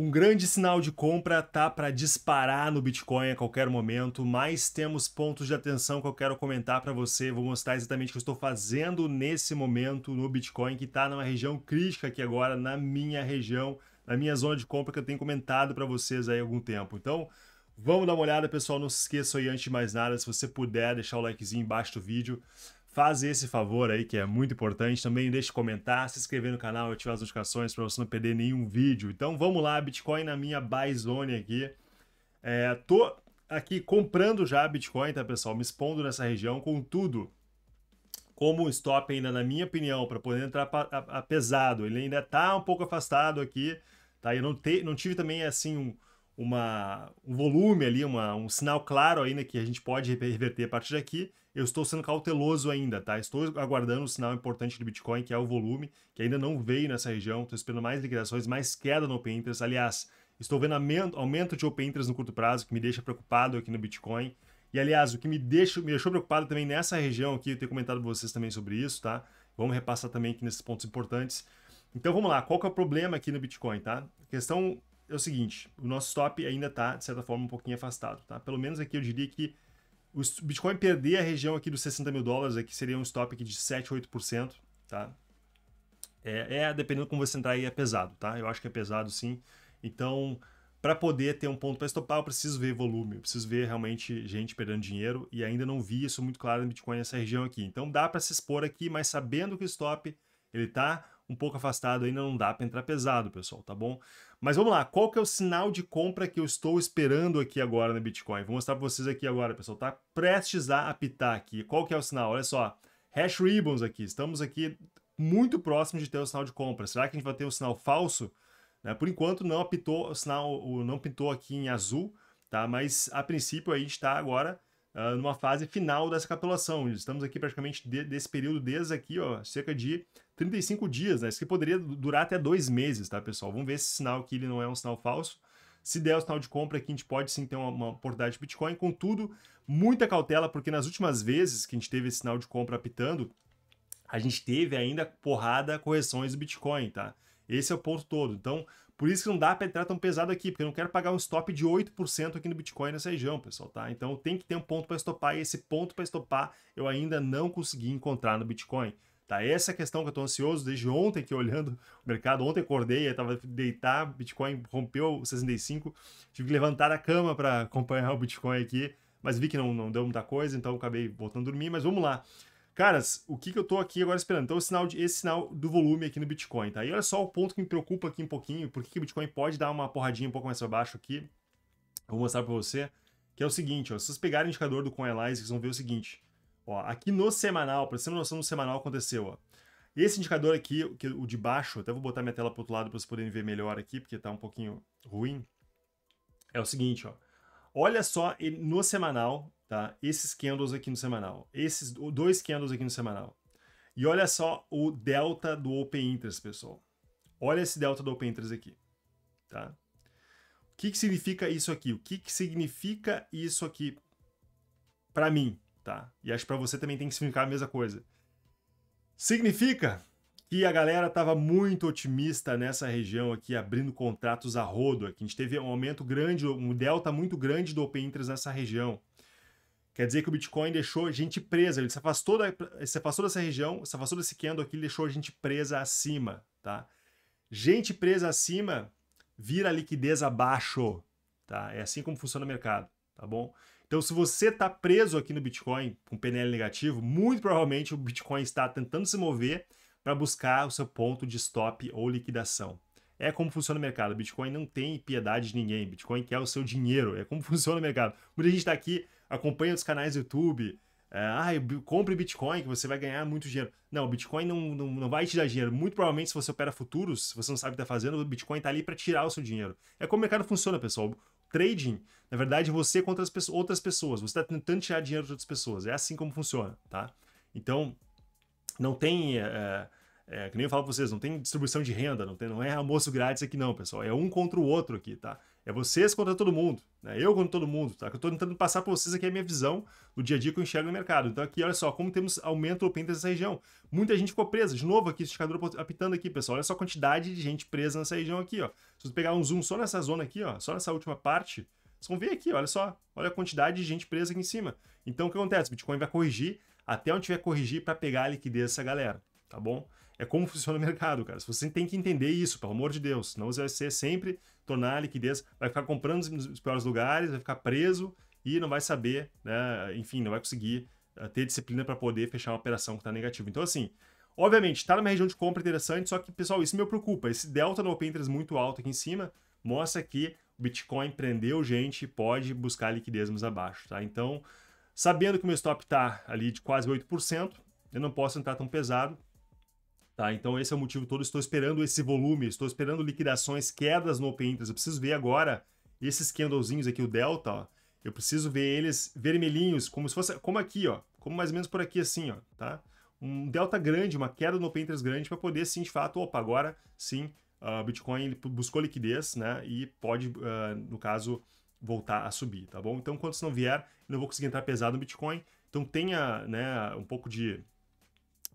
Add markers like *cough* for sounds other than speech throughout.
Um grande sinal de compra tá para disparar no Bitcoin a qualquer momento, mas temos pontos de atenção que eu quero comentar para você. Vou mostrar exatamente o que eu estou fazendo nesse momento no Bitcoin, que está numa região crítica aqui agora, na minha região, na minha zona de compra que eu tenho comentado para vocês aí há algum tempo. Então, vamos dar uma olhada, pessoal. Não se esqueça aí, antes de mais nada, se você puder deixar o likezinho embaixo do vídeo. Faz esse favor aí que é muito importante. Também deixe comentar, se inscrever no canal, ativar as notificações para você não perder nenhum vídeo. Então vamos lá, Bitcoin na minha buy zone aqui. É, tô aqui comprando já Bitcoin, tá pessoal? Me expondo nessa região, contudo, como stop ainda, na minha opinião, para poder entrar a, a, a pesado, ele ainda tá um pouco afastado aqui, tá? Eu não, te, não tive também assim um uma, um volume ali, uma, um sinal claro ainda que a gente pode reverter a partir daqui, eu estou sendo cauteloso ainda, tá? Estou aguardando um sinal importante do Bitcoin, que é o volume, que ainda não veio nessa região. Estou esperando mais liquidações, mais queda no Open Interest. Aliás, estou vendo aumento de Open Interest no curto prazo, que me deixa preocupado aqui no Bitcoin. E, aliás, o que me, deixa, me deixou preocupado também nessa região aqui, eu tenho comentado com vocês também sobre isso, tá? Vamos repassar também aqui nesses pontos importantes. Então, vamos lá. Qual que é o problema aqui no Bitcoin, tá? A questão é o seguinte, o nosso stop ainda está, de certa forma, um pouquinho afastado, tá? Pelo menos aqui eu diria que o Bitcoin perder a região aqui dos 60 mil dólares, aqui seria um stop aqui de 7, 8%, tá? É, é dependendo como você entrar aí, é pesado, tá? Eu acho que é pesado sim. Então, para poder ter um ponto para estopar, eu preciso ver volume, eu preciso ver realmente gente perdendo dinheiro e ainda não vi isso muito claro no Bitcoin nessa região aqui. Então, dá para se expor aqui, mas sabendo que o stop ele está um pouco afastado ainda, não dá para entrar pesado, pessoal, tá bom? Mas vamos lá, qual que é o sinal de compra que eu estou esperando aqui agora na Bitcoin? Vou mostrar para vocês aqui agora, pessoal, tá prestes a apitar aqui. Qual que é o sinal? Olha só, hash ribbons aqui, estamos aqui muito próximo de ter o sinal de compra. Será que a gente vai ter o um sinal falso? Né? Por enquanto não apitou o sinal, não pintou aqui em azul, tá? Mas a princípio a gente está agora uh, numa fase final dessa capitulação. Estamos aqui praticamente de, desse período desde aqui, ó, cerca de 35 dias, né? Isso que poderia durar até dois meses, tá, pessoal? Vamos ver esse sinal aqui, ele não é um sinal falso. Se der o sinal de compra aqui, a gente pode sim ter uma, uma oportunidade de Bitcoin. Contudo, muita cautela, porque nas últimas vezes que a gente teve esse sinal de compra apitando, a gente teve ainda porrada correções do Bitcoin, tá? Esse é o ponto todo. Então, por isso que não dá para entrar tão pesado aqui, porque eu não quero pagar um stop de 8% aqui no Bitcoin nessa região, pessoal, tá? Então tem que ter um ponto para estopar e esse ponto para estopar eu ainda não consegui encontrar no Bitcoin. Tá, essa é a questão que eu estou ansioso desde ontem, que olhando o mercado, ontem acordei, eu tava deitar, Bitcoin rompeu 65, tive que levantar a cama para acompanhar *laughs* o Bitcoin aqui, mas vi que não, não deu muita coisa, então acabei voltando a dormir, mas vamos lá. Caras, o que, que eu estou aqui agora esperando? Então, sinal de, esse sinal do volume aqui no Bitcoin, tá? E olha só o ponto que me preocupa aqui um pouquinho, porque que o Bitcoin pode dar uma porradinha um pouco mais abaixo aqui. vou mostrar para você, que é o seguinte, ó, se vocês pegarem o indicador do CoinAlyze, vocês vão ver o seguinte, Ó, aqui no semanal, para você ter noção do semanal, aconteceu. Ó. Esse indicador aqui, que, o de baixo, até vou botar minha tela para outro lado para vocês poderem ver melhor aqui, porque está um pouquinho ruim. É o seguinte, ó. Olha só no semanal, tá? Esses candles aqui no semanal. Esses dois candles aqui no semanal. E olha só o delta do Open Interest, pessoal. Olha esse delta do Open Interest aqui, tá? O que, que significa isso aqui? O que, que significa isso aqui para mim, tá? E acho que para você também tem que significar a mesma coisa. Significa que a galera estava muito otimista nessa região aqui, abrindo contratos a rodo. Aqui. A gente teve um aumento grande, um delta muito grande do Open Interest nessa região. Quer dizer que o Bitcoin deixou gente presa, ele se afastou, da, se afastou dessa região, se afastou desse candle aqui, deixou a gente presa acima, tá? Gente presa acima vira liquidez abaixo, tá? É assim como funciona o mercado, tá bom? Então, se você está preso aqui no Bitcoin com PNL negativo, muito provavelmente o Bitcoin está tentando se mover para buscar o seu ponto de stop ou liquidação. É como funciona o mercado. Bitcoin não tem piedade de ninguém. Bitcoin quer o seu dinheiro. É como *laughs* funciona o mercado. Muita gente está aqui, acompanha os canais do YouTube. É, ah, compre Bitcoin que você vai ganhar muito dinheiro. Não, o Bitcoin não, não, não vai te dar dinheiro. Muito provavelmente, se você opera futuros, se você não sabe o que está fazendo, o Bitcoin está ali para tirar o seu dinheiro. É como o mercado funciona, pessoal trading, na verdade, você contra as pessoas, outras pessoas. Você está tentando tirar dinheiro de outras pessoas. É assim como funciona, tá? Então, não tem. É, é, que nem eu falo pra vocês, não tem distribuição de renda, não, tem, não é almoço grátis aqui, não, pessoal. É um contra o outro aqui, tá? É vocês contra todo mundo, né? eu contra todo mundo, tá? Que eu tô tentando passar para vocês aqui a minha visão do dia a dia que eu enxergo no mercado. Então aqui, olha só, como temos aumento open nessa região. Muita gente ficou presa, de novo aqui, esticador apitando aqui, pessoal. Olha só a quantidade de gente presa nessa região aqui, ó. Se você pegar um zoom só nessa zona aqui, ó, só nessa última parte, vocês vão ver aqui, olha só, olha a quantidade de gente presa aqui em cima. Então o que acontece? O Bitcoin vai corrigir até onde tiver corrigir para pegar a liquidez dessa galera, tá bom? é como funciona o mercado, cara. Você tem que entender isso, pelo amor de Deus. Senão você vai ser sempre tornar a liquidez, vai ficar comprando nos piores lugares, vai ficar preso e não vai saber, né? Enfim, não vai conseguir eh, ter disciplina para poder fechar uma operação que está negativa. Então, assim, obviamente, está numa região de compra interessante, só que, pessoal, isso me preocupa. Esse delta no Open Interest muito alto aqui em cima mostra que o Bitcoin prendeu gente e pode buscar liquidez mais abaixo, tá? Então, sabendo que o meu stop está ali de quase 8%, eu não posso entrar tão pesado, Tá, então esse é o motivo todo. Estou esperando esse volume, estou esperando liquidações, quedas no Open Interest. Eu preciso ver agora esses candlezinhos aqui, o delta, ó, Eu preciso ver eles vermelhinhos, como se fosse, como aqui, ó, como mais ou menos por aqui assim, ó, tá? Um delta grande, uma queda no Open Interest grande para poder sim, de fato, opa, agora sim, uh, Bitcoin ele buscou liquidez, né? E pode, uh, no caso, voltar a subir, tá bom? Então, quando isso não vier, eu não vou conseguir entrar pesado no Bitcoin. Então tenha, né, um pouco de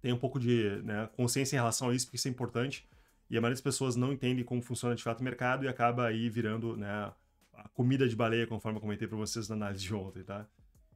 tenha um pouco de né, consciência em relação a isso, porque isso é importante. E a maioria das pessoas não entende como funciona de fato o mercado e acaba aí virando né, a comida de baleia, conforme eu comentei para vocês na análise de ontem, tá?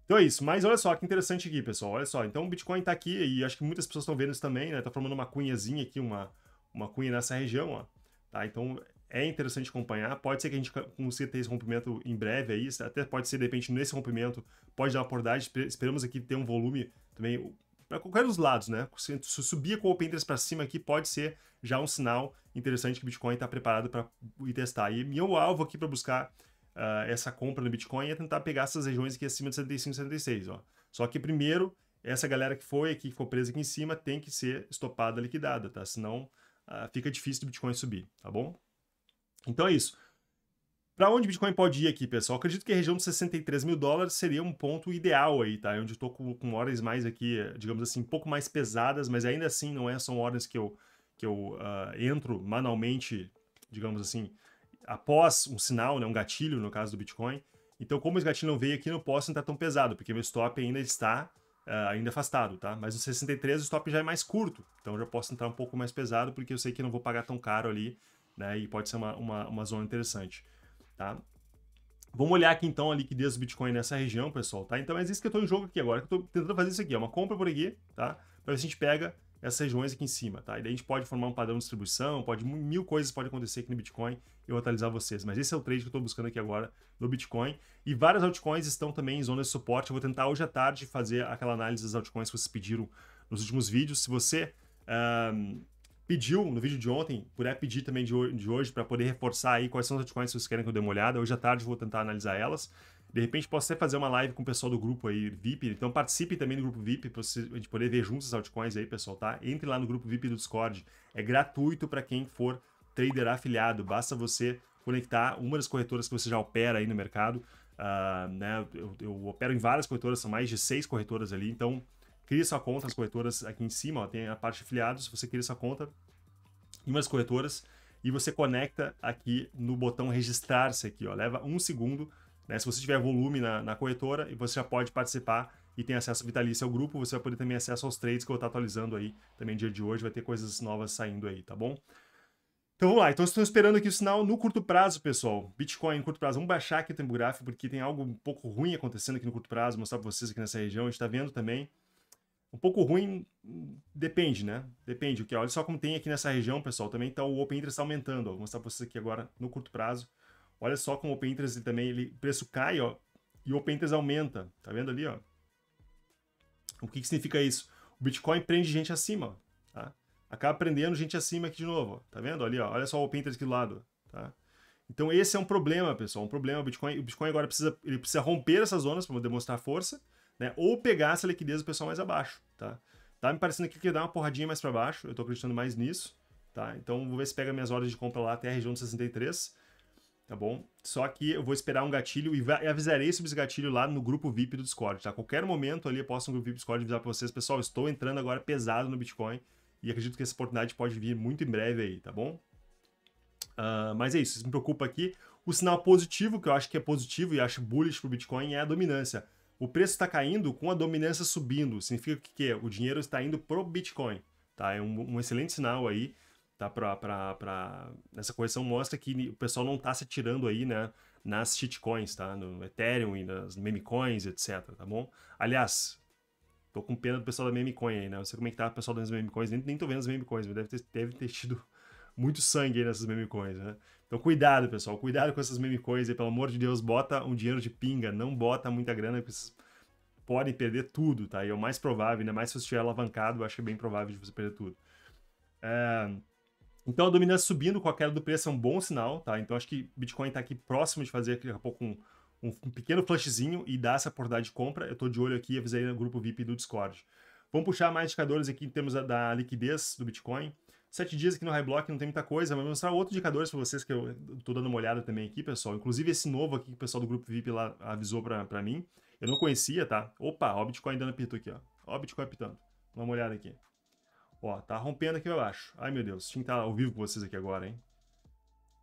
Então é isso, mas olha só que interessante aqui, pessoal. Olha só, então o Bitcoin está aqui e acho que muitas pessoas estão vendo isso também, né? Tá formando uma cunhazinha aqui, uma, uma cunha nessa região, ó. Tá? Então é interessante acompanhar. Pode ser que a gente consiga ter esse rompimento em breve aí, até pode ser, de repente, nesse rompimento, pode dar uma abordagem. Esperamos aqui ter um volume também para qualquer dos lados, né? Se, se subir com o Open Interest para cima aqui, pode ser já um sinal interessante que o Bitcoin está preparado para ir testar. E meu alvo aqui para buscar uh, essa compra no Bitcoin é tentar pegar essas regiões aqui acima de 75, 76, ó. Só que primeiro, essa galera que foi aqui, que ficou presa aqui em cima, tem que ser estopada, liquidada, tá? Senão uh, fica difícil do Bitcoin subir, tá bom? Então é isso. Para onde o Bitcoin pode ir aqui, pessoal? acredito que a região dos 63 mil dólares seria um ponto ideal aí, tá? É onde eu tô com, com ordens mais aqui, digamos assim, um pouco mais pesadas, mas ainda assim não é, são ordens que eu, que eu uh, entro manualmente, digamos assim, após um sinal, né, um gatilho, no caso do Bitcoin. Então, como esse gatilho não veio aqui, não posso entrar tão pesado, porque meu stop ainda está uh, ainda afastado, tá? Mas no 63 o stop já é mais curto, então já posso entrar um pouco mais pesado, porque eu sei que não vou pagar tão caro ali, né? E pode ser uma, uma, uma zona interessante tá? Vamos olhar aqui então a liquidez do Bitcoin nessa região, pessoal, tá? Então é isso que eu estou em jogo aqui agora, que eu estou tentando fazer isso aqui, é uma compra por aqui, tá? Para ver se a gente pega essas regiões aqui em cima, tá? E daí a gente pode formar um padrão de distribuição, pode mil coisas pode acontecer aqui no Bitcoin, eu vou atualizar vocês, mas esse é o trade que eu estou buscando aqui agora no Bitcoin. E várias altcoins estão também em zona de suporte, eu vou tentar hoje à tarde fazer aquela análise das altcoins que vocês pediram nos últimos vídeos. Se você um, pediu no vídeo de ontem, puder é pedir também de, de hoje para poder reforçar aí quais são as altcoins que vocês querem que eu dê uma olhada. Hoje à tarde vou tentar analisar elas. De repente posso até fazer uma live com o pessoal do grupo aí VIP, então participe também do grupo VIP para a gente poder ver juntos as altcoins aí, pessoal, tá? Entre lá no grupo VIP do Discord, é gratuito para quem for trader afiliado, basta você conectar uma das corretoras que você já opera aí no mercado, uh, né? Eu, eu opero em várias corretoras, são mais de seis corretoras ali, então cria sua conta as corretoras aqui em cima, ó, tem a parte de filiados, você cria sua conta em umas corretoras e você conecta aqui no botão registrar-se aqui, ó, leva um segundo, né? se você tiver volume na, na corretora e você já pode participar e tem acesso vitalício ao grupo, você vai poder também acesso aos trades que eu vou estar atualizando aí também dia de hoje, vai ter coisas novas saindo aí, tá bom? Então vamos lá, então estou esperando aqui o sinal no curto prazo, pessoal. Bitcoin curto prazo, vamos baixar aqui o tempo gráfico, porque tem algo um pouco ruim acontecendo aqui no curto prazo, mostrar para vocês aqui nessa região, a gente está vendo também. Um pouco ruim, depende, né? Depende o que Olha só como tem aqui nessa região, pessoal. Também tá, o Open Interest tá aumentando. Ó. Vou mostrar para vocês aqui agora no curto prazo. Olha só como o Open Interest ele também, ele, o preço cai, ó, e o Open Interest aumenta. Tá vendo ali, ó? O que, que significa isso? O Bitcoin prende gente acima, tá? Acaba prendendo gente acima aqui de novo, ó. tá vendo ali, ó? Olha só o Open Interest aqui do lado, tá? Então esse é um problema, pessoal, um problema. O Bitcoin, o Bitcoin agora precisa, ele precisa romper essas zonas para demonstrar força né? Ou pegar essa liquidez do pessoal mais abaixo, tá? Tá me parecendo aqui que dá uma porradinha mais para baixo, eu tô acreditando mais nisso, tá? Então vou ver se pega minhas horas de compra lá até a região de 63, tá bom? Só que eu vou esperar um gatilho e avisarei sobre esse gatilho lá no grupo VIP do Discord, tá? Qualquer momento ali eu posso no grupo VIP do Discord avisar para vocês, pessoal, estou entrando agora pesado no Bitcoin e acredito que essa oportunidade pode vir muito em breve aí, tá bom? Uh, mas é isso, isso me preocupa aqui. O sinal positivo, que eu acho que é positivo e acho bullish pro Bitcoin, é a dominância. O preço está caindo com a dominância subindo. Significa que, que o dinheiro está indo pro Bitcoin. Tá? É um, um excelente sinal aí. Tá? Pra, pra, pra... Essa correção mostra que o pessoal não está se atirando aí, né? Nas shitcoins, tá? No Ethereum e nas memecoins, etc. Tá bom? Aliás, tô com pena do pessoal da memecoin aí, né? Não sei como é que tá o pessoal das memecoins. Nem, nem tô vendo as memecoins, mas deve ter, deve ter tido muito sangue aí nessas meme coins, né? Então cuidado, pessoal, cuidado com essas meme coins aí, pelo amor de Deus, bota um dinheiro de pinga, não bota muita grana, porque vocês podem perder tudo, tá? E é o mais provável, ainda mais se você estiver alavancado, eu acho que é bem provável de você perder tudo. É... Então a dominância subindo com a queda do preço é um bom sinal, tá? Então acho que Bitcoin tá aqui próximo de fazer daqui a pouco um, um, um pequeno flashzinho e dar essa oportunidade de compra. Eu tô de olho aqui, avisei no grupo VIP do Discord. Vamos puxar mais indicadores aqui em termos da, da liquidez do Bitcoin. Sete dias aqui no High Block não tem muita coisa, mas vou mostrar outros indicadores para vocês que eu estou dando uma olhada também aqui, pessoal. Inclusive esse novo aqui que o pessoal do grupo VIP lá avisou para mim. Eu não conhecia, tá? Opa, ó, o Bitcoin dando apito aqui, ó. Ó, o Bitcoin apitando. Dá uma olhada aqui. Ó, tá rompendo aqui pra baixo. Ai, meu Deus, tinha que estar ao vivo com vocês aqui agora, hein?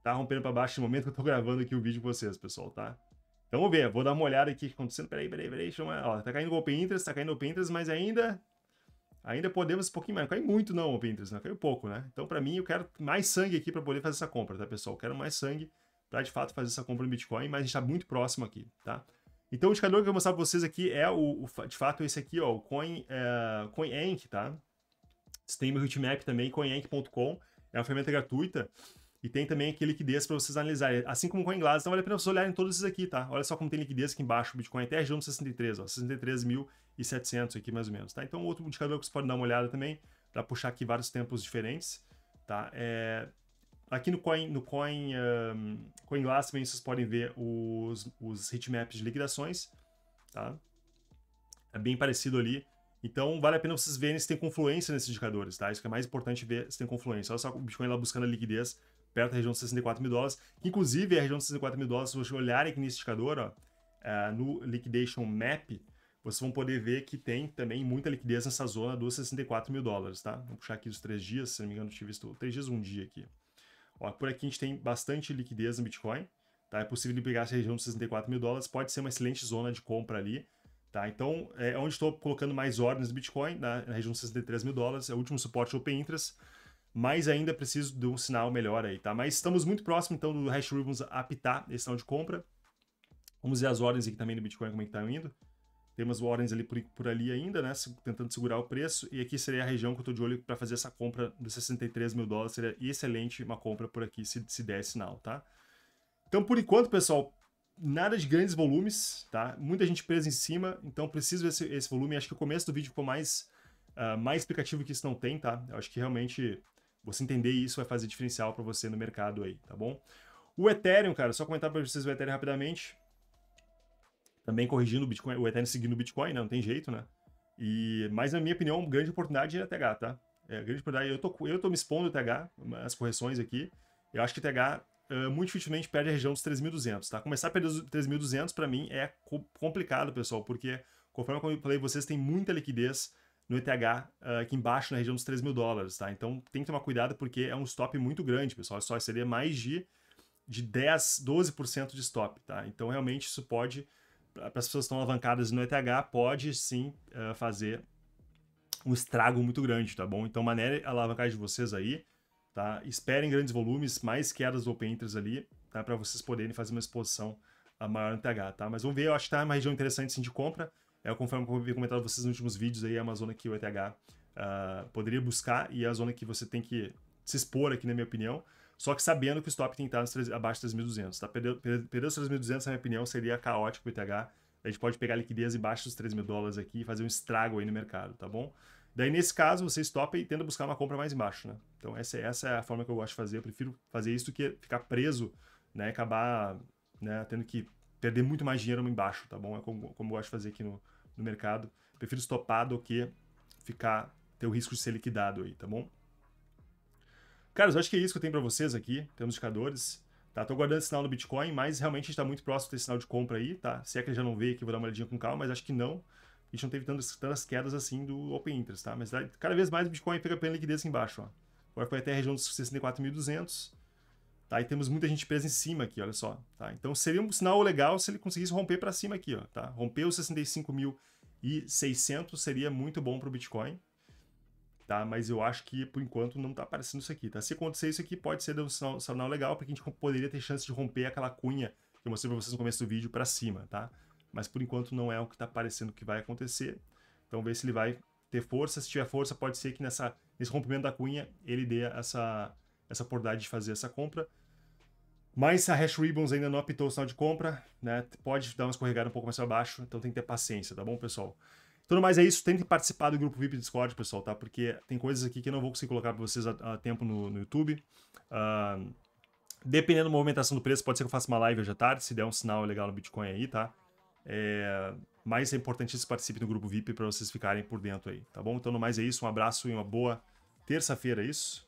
Tá rompendo para baixo no momento que eu tô gravando aqui o vídeo com vocês, pessoal, tá? Então vamos ver, vou dar uma olhada aqui o que tá acontecendo. Peraí, peraí, peraí, deixa eu... Ó, tá caindo o Open Interest, tá caindo o Open Interest, mas ainda Ainda podemos um pouquinho mais. Não caiu muito, não, Pinterest. Não né? caiu pouco, né? Então, para mim, eu quero mais sangue aqui para poder fazer essa compra, tá, pessoal? Eu quero mais sangue para, de fato, fazer essa compra no Bitcoin, mas a gente está muito próximo aqui, tá? Então, o indicador que eu vou mostrar para vocês aqui é, o, o, de fato, esse aqui, ó, o Coin, é, tá? Você tem meu hitmap também, coinank.com. É uma ferramenta gratuita e tem também aqui liquidez para vocês analisarem. Assim como o CoinGlass então vale a pena vocês olharem todos esses aqui, tá? Olha só como tem liquidez aqui embaixo. O Bitcoin até região é 63, ó, 63.700 aqui mais ou menos, tá? Então outro indicador que vocês podem dar uma olhada também, para puxar aqui vários tempos diferentes, tá? É... Aqui no Coin, no Coin, um, CoinGlass também vocês podem ver os, os heatmaps de liquidações, tá? É bem parecido ali. Então, vale a pena vocês verem se tem confluência nesses indicadores, tá? Isso que é mais importante ver se tem confluência. Olha só o Bitcoin lá buscando a liquidez perto da região de 64 mil dólares. Que, inclusive, a região de 64 mil dólares, se vocês olharem aqui nesse indicador, ó, é, no Liquidation Map, vocês vão poder ver que tem também muita liquidez nessa zona dos 64 mil dólares, tá? Vou puxar aqui os três dias, se não me engano, eu tive visto três dias, um dia aqui. Ó, por aqui a gente tem bastante liquidez no Bitcoin, tá? É possível pegar essa região dos 64 mil dólares, pode ser uma excelente zona de compra ali, tá? Então, é onde estou colocando mais ordens do Bitcoin, na, na região dos 63 mil dólares, é o último suporte Open Interest, mas ainda preciso de um sinal melhor aí, tá? Mas estamos muito próximo, então, do Hash Ribbons apitar esse sinal de compra. Vamos ver as ordens aqui também do Bitcoin, como é que tá indo. Temos ordens ali por, por ali ainda, né? Tentando segurar o preço. E aqui seria a região que eu tô de olho para fazer essa compra dos 63 mil dólares. Seria excelente uma compra por aqui, se, se der sinal, tá? Então, por enquanto, pessoal, nada de grandes volumes, tá? Muita gente presa em cima, então preciso ver esse, esse volume. Acho que o começo do vídeo ficou mais, uh, mais explicativo que isso não tem, tá? Eu acho que realmente você entender isso vai fazer diferencial para você no mercado aí, tá bom? O Ethereum, cara, só comentar para vocês o Ethereum rapidamente. Também corrigindo o Bitcoin, o Ethereum seguindo o Bitcoin, né? Não tem jeito, né? E, mas na minha opinião, grande oportunidade é TH, tá? É, grande oportunidade. Eu tô, eu tô me expondo o TH, as correções aqui. Eu acho que o TH uh, ah, muito dificilmente perde a região dos 3.200, tá? Começar a perder os 3.200 para mim é co complicado, pessoal, porque conforme eu falei, vocês têm muita liquidez no ETH uh, ah, aqui embaixo na região dos 3 mil dólares, tá? Então tem que tomar cuidado porque é um stop muito grande, pessoal. Só seria mais de, de 10, 12% de stop, tá? Então realmente isso pode, para as pessoas que estão alavancadas no ETH, pode sim uh, fazer um estrago muito grande, tá bom? Então maneira a alavancagem de vocês aí, tá? Esperem grandes volumes, mais quedas do open interest ali, tá? Para vocês poderem fazer uma exposição a maior no ETH, tá? Mas vamos ver, eu acho que tá uma região interessante sim de compra. É, conforme eu havia comentado vocês nos últimos vídeos, aí, é uma zona que o ETH uh, ah, poderia buscar e é a zona que você tem que se expor aqui, na minha opinião. Só que sabendo que o stop tem que estar abaixo dos 3.200. Tá? Perder, perder, perder os 3.200, na minha opinião, seria caótico o ETH. A gente pode pegar liquidez embaixo dos 3 mil dólares aqui e fazer um estrago aí no mercado, tá bom? Daí, nesse caso, você stop e tenta buscar uma compra mais embaixo, né? Então, essa, é, essa é a forma que eu gosto de fazer. Eu prefiro fazer isso do que ficar preso, né? Acabar né, tendo que perder muito mais dinheiro embaixo, tá bom? É como, como eu gosto de fazer aqui no, no mercado. Prefiro estopar do que ficar, ter o risco de ser liquidado aí, tá bom? Caras, acho que é isso que eu tenho para vocês aqui, temos indicadores. Tá, tô guardando sinal no Bitcoin, mas realmente a gente está muito próximo desse sinal de compra aí, tá? Se é que ele já não veio aqui, vou dar uma olhadinha com calma, mas acho que não. A gente não teve tantas, tantas quedas assim do Open Interest, tá? Mas tá, cada vez mais o Bitcoin fica pela liquidez aqui embaixo, ó. Agora foi até a região dos 64.200, Tá? E temos muita gente presa em cima aqui, olha só. Tá? Então seria um sinal legal se ele conseguisse romper para cima aqui. Ó, tá? Romper os 65.600 seria muito bom para o Bitcoin. Tá? Mas eu acho que, por enquanto, não está aparecendo isso aqui. Tá? Se acontecer isso aqui, pode ser um sinal, sinal legal, porque a gente poderia ter chance de romper aquela cunha que eu mostrei para vocês no começo do vídeo para cima. Tá? Mas, por enquanto, não é o que está parecendo que vai acontecer. Então, ver se ele vai ter força. Se tiver força, pode ser que nessa, nesse rompimento da cunha ele dê essa essa oportunidade de fazer essa compra. Mas a Hash Ribbons ainda não apitou o sinal de compra, né? Pode dar uma escorregada um pouco mais para baixo, então tem que ter paciência, tá bom, pessoal? Tudo mais é isso, tentem participar do grupo VIP do Discord, pessoal, tá? Porque tem coisas aqui que eu não vou conseguir colocar para vocês a, a, tempo no, no YouTube. Uh, dependendo da movimentação do preço, pode ser que eu faça uma live hoje à tarde, se der um sinal legal no Bitcoin aí, tá? É, mas é importante vocês participem do grupo VIP para vocês ficarem por dentro aí, tá bom? Então, no mais é isso, um abraço e uma boa terça-feira, é isso?